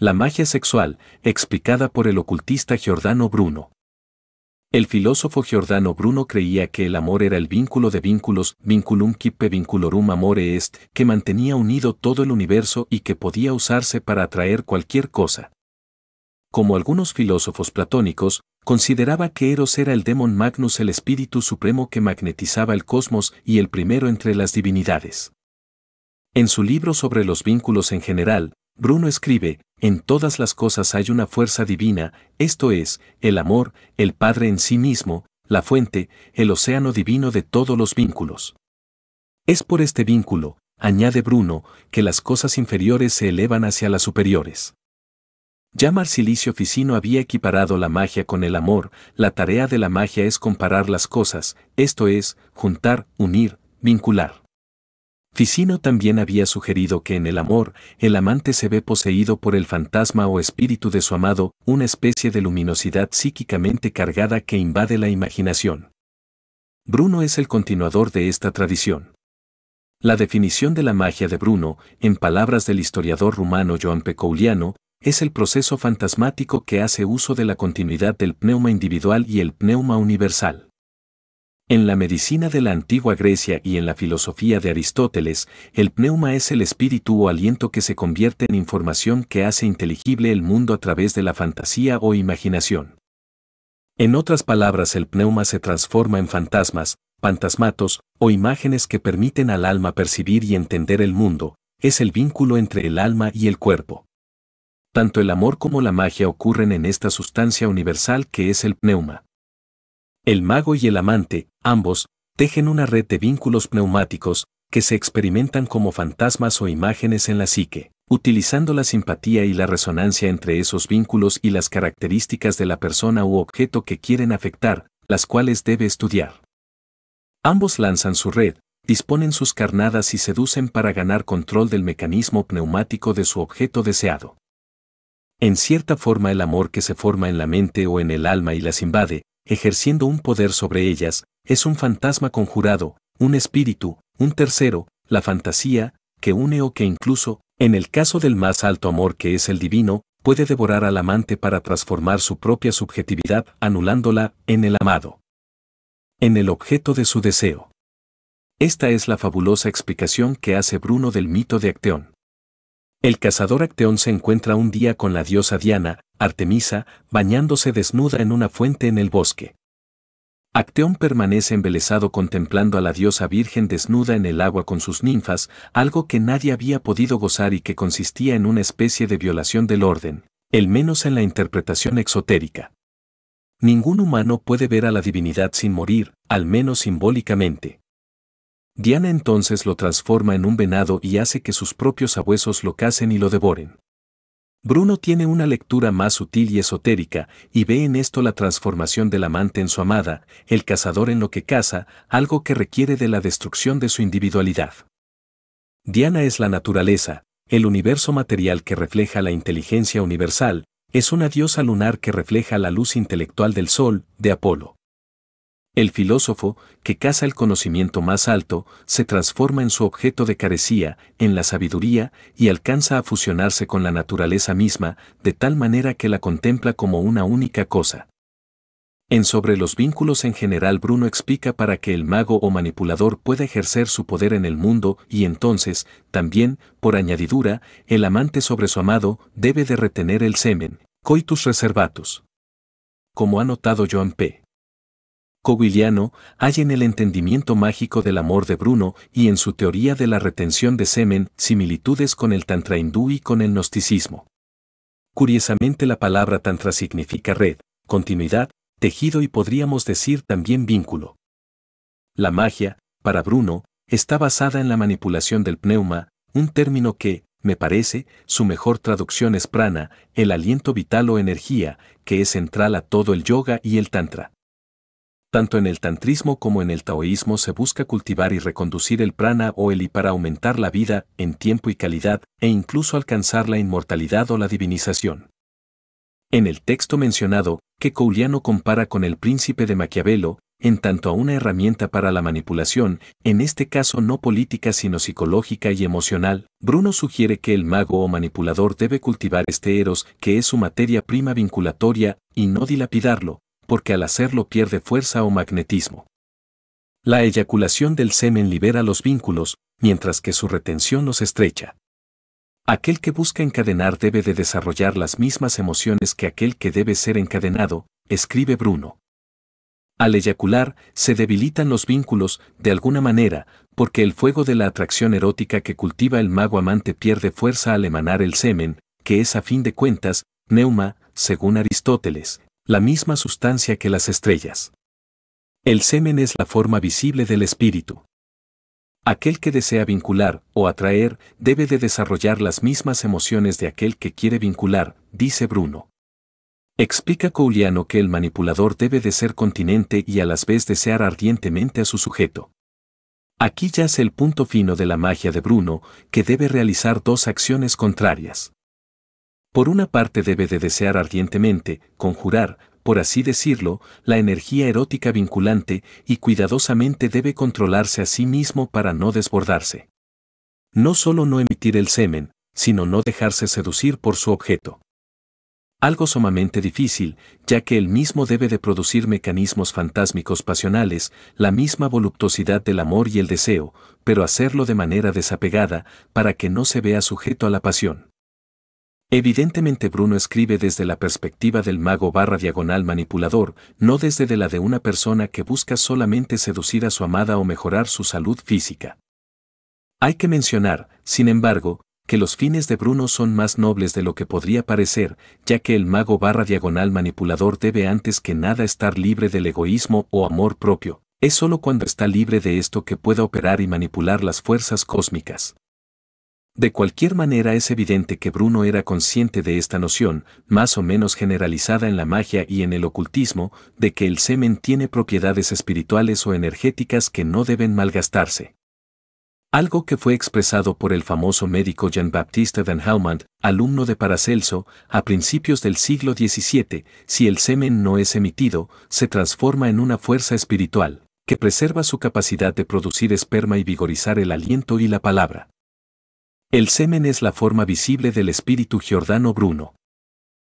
La magia sexual, explicada por el ocultista Giordano Bruno. El filósofo Giordano Bruno creía que el amor era el vínculo de vínculos, vinculum quipe vinculorum amore est, que mantenía unido todo el universo y que podía usarse para atraer cualquier cosa. Como algunos filósofos platónicos, consideraba que Eros era el demon magnus, el espíritu supremo que magnetizaba el cosmos y el primero entre las divinidades. En su libro sobre los vínculos en general, Bruno escribe, en todas las cosas hay una fuerza divina, esto es, el amor, el Padre en sí mismo, la fuente, el océano divino de todos los vínculos. Es por este vínculo, añade Bruno, que las cosas inferiores se elevan hacia las superiores. Ya Marsilicio Ficino había equiparado la magia con el amor, la tarea de la magia es comparar las cosas, esto es, juntar, unir, vincular. Ficino también había sugerido que en el amor, el amante se ve poseído por el fantasma o espíritu de su amado, una especie de luminosidad psíquicamente cargada que invade la imaginación. Bruno es el continuador de esta tradición. La definición de la magia de Bruno, en palabras del historiador rumano John Pecouliano, es el proceso fantasmático que hace uso de la continuidad del pneuma individual y el pneuma universal. En la medicina de la antigua Grecia y en la filosofía de Aristóteles, el pneuma es el espíritu o aliento que se convierte en información que hace inteligible el mundo a través de la fantasía o imaginación. En otras palabras, el pneuma se transforma en fantasmas, fantasmatos, o imágenes que permiten al alma percibir y entender el mundo, es el vínculo entre el alma y el cuerpo. Tanto el amor como la magia ocurren en esta sustancia universal que es el pneuma. El mago y el amante, ambos, tejen una red de vínculos pneumáticos que se experimentan como fantasmas o imágenes en la psique, utilizando la simpatía y la resonancia entre esos vínculos y las características de la persona u objeto que quieren afectar, las cuales debe estudiar. Ambos lanzan su red, disponen sus carnadas y seducen para ganar control del mecanismo pneumático de su objeto deseado. En cierta forma el amor que se forma en la mente o en el alma y las invade, ejerciendo un poder sobre ellas, es un fantasma conjurado, un espíritu, un tercero, la fantasía, que une o que incluso, en el caso del más alto amor que es el divino, puede devorar al amante para transformar su propia subjetividad anulándola en el amado. En el objeto de su deseo. Esta es la fabulosa explicación que hace Bruno del mito de Acteón. El cazador Acteón se encuentra un día con la diosa Diana, Artemisa, bañándose desnuda en una fuente en el bosque. Acteón permanece embelesado contemplando a la diosa virgen desnuda en el agua con sus ninfas, algo que nadie había podido gozar y que consistía en una especie de violación del orden, el menos en la interpretación exotérica. Ningún humano puede ver a la divinidad sin morir, al menos simbólicamente. Diana entonces lo transforma en un venado y hace que sus propios abuesos lo casen y lo devoren. Bruno tiene una lectura más sutil y esotérica, y ve en esto la transformación del amante en su amada, el cazador en lo que caza, algo que requiere de la destrucción de su individualidad. Diana es la naturaleza, el universo material que refleja la inteligencia universal, es una diosa lunar que refleja la luz intelectual del Sol, de Apolo. El filósofo, que caza el conocimiento más alto, se transforma en su objeto de carecía, en la sabiduría, y alcanza a fusionarse con la naturaleza misma, de tal manera que la contempla como una única cosa. En Sobre los vínculos en general Bruno explica para que el mago o manipulador pueda ejercer su poder en el mundo y entonces, también, por añadidura, el amante sobre su amado debe de retener el semen, coitus reservatus. Como ha notado Joan P. Cobiliano hay en el entendimiento mágico del amor de Bruno y en su teoría de la retención de semen similitudes con el tantra hindú y con el gnosticismo. Curiosamente la palabra tantra significa red, continuidad, tejido y podríamos decir también vínculo. La magia, para Bruno, está basada en la manipulación del pneuma, un término que, me parece, su mejor traducción es prana, el aliento vital o energía, que es central a todo el yoga y el tantra. Tanto en el tantrismo como en el taoísmo se busca cultivar y reconducir el prana o el y para aumentar la vida en tiempo y calidad e incluso alcanzar la inmortalidad o la divinización. En el texto mencionado, que Couliano compara con el príncipe de Maquiavelo, en tanto a una herramienta para la manipulación, en este caso no política sino psicológica y emocional, Bruno sugiere que el mago o manipulador debe cultivar este eros, que es su materia prima vinculatoria, y no dilapidarlo, porque al hacerlo pierde fuerza o magnetismo. La eyaculación del semen libera los vínculos, mientras que su retención los estrecha. Aquel que busca encadenar debe de desarrollar las mismas emociones que aquel que debe ser encadenado, escribe Bruno. Al eyacular, se debilitan los vínculos, de alguna manera, porque el fuego de la atracción erótica que cultiva el mago amante pierde fuerza al emanar el semen, que es a fin de cuentas, neuma, según Aristóteles, la misma sustancia que las estrellas. El semen es la forma visible del espíritu. Aquel que desea vincular o atraer debe de desarrollar las mismas emociones de aquel que quiere vincular, dice Bruno. Explica Couliano que el manipulador debe de ser continente y a las vez desear ardientemente a su sujeto. Aquí yace el punto fino de la magia de Bruno, que debe realizar dos acciones contrarias. Por una parte debe de desear ardientemente, conjurar, por así decirlo, la energía erótica vinculante y cuidadosamente debe controlarse a sí mismo para no desbordarse. No solo no emitir el semen, sino no dejarse seducir por su objeto. Algo sumamente difícil, ya que él mismo debe de producir mecanismos fantásmicos pasionales, la misma voluptuosidad del amor y el deseo, pero hacerlo de manera desapegada, para que no se vea sujeto a la pasión. Evidentemente Bruno escribe desde la perspectiva del mago barra diagonal manipulador, no desde de la de una persona que busca solamente seducir a su amada o mejorar su salud física. Hay que mencionar, sin embargo, que los fines de Bruno son más nobles de lo que podría parecer, ya que el mago barra diagonal manipulador debe antes que nada estar libre del egoísmo o amor propio, es solo cuando está libre de esto que pueda operar y manipular las fuerzas cósmicas. De cualquier manera es evidente que Bruno era consciente de esta noción, más o menos generalizada en la magia y en el ocultismo, de que el semen tiene propiedades espirituales o energéticas que no deben malgastarse. Algo que fue expresado por el famoso médico Jean-Baptiste Van Helmont, alumno de Paracelso, a principios del siglo XVII, si el semen no es emitido, se transforma en una fuerza espiritual, que preserva su capacidad de producir esperma y vigorizar el aliento y la palabra. El semen es la forma visible del espíritu Giordano Bruno.